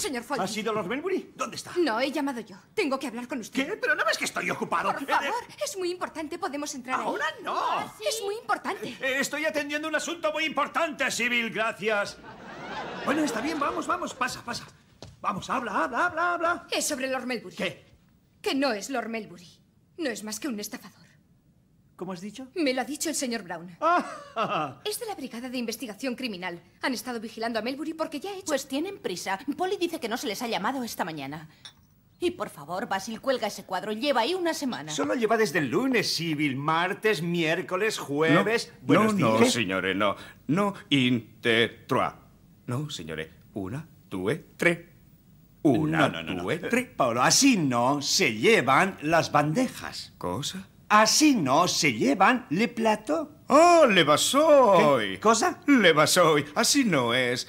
Señor Foley. ¿Ha sido Lord Melbury? ¿Dónde está? No, he llamado yo. Tengo que hablar con usted. ¿Qué? ¿Pero no ves que estoy ocupado? Por eh, favor, eh. es muy importante. Podemos entrar ¡Ahora no! Ah, es muy importante. Eh, estoy atendiendo un asunto muy importante, civil. Gracias. Bueno, está bien. Vamos, vamos. Pasa, pasa. Vamos, habla, habla, habla, habla. Es sobre Lord Melbury. ¿Qué? Que no es Lord Melbury. No es más que un estafador. ¿Cómo has dicho? Me lo ha dicho el señor Brown. Ah. es de la Brigada de Investigación Criminal. Han estado vigilando a Melbury porque ya ha hecho... Pues tienen prisa. Polly dice que no se les ha llamado esta mañana. Y por favor, Basil, cuelga ese cuadro. Lleva ahí una semana. Solo lleva desde el lunes, civil, Martes, miércoles, jueves. No, no, días. no, señores, no. No, intetroa. No, señores. Una, dos, tres. Una, no, no, no, Paolo, así no se llevan las bandejas. ¿Cosa? Así no se llevan le plato. ¡Oh, le vasoy! ¿Cosa? Le hoy. así no es.